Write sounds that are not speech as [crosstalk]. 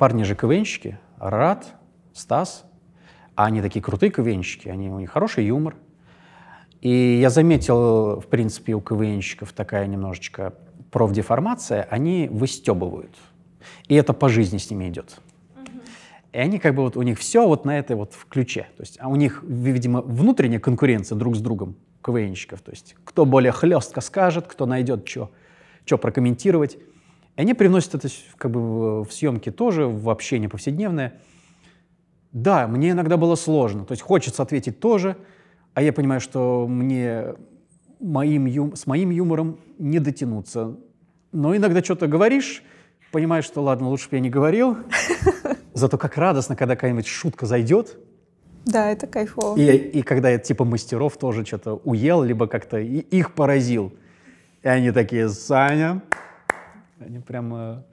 Парни же КВНщики, Рад, Стас, а они такие крутые КВНщики, они, у них хороший юмор. И я заметил, в принципе, у КВНщиков такая немножечко профдеформация, они выстебывают. И это по жизни с ними идет. И они как бы вот у них все вот на этой вот в ключе. То есть а у них, видимо, внутренняя конкуренция друг с другом КВНщиков. То есть кто более хлестко скажет, кто найдет что прокомментировать. И они привносят это как бы в съемки тоже, в общение повседневное. Да, мне иногда было сложно. То есть хочется ответить тоже, а я понимаю, что мне моим ю... с моим юмором не дотянуться. Но иногда что-то говоришь, понимаешь, что ладно, лучше бы я не говорил. [laughs] Зато как радостно, когда какая-нибудь шутка зайдет. Да, это кайфово. И, и когда я типа мастеров тоже что-то уел, либо как-то их поразил. И они такие, Саня, они прямо.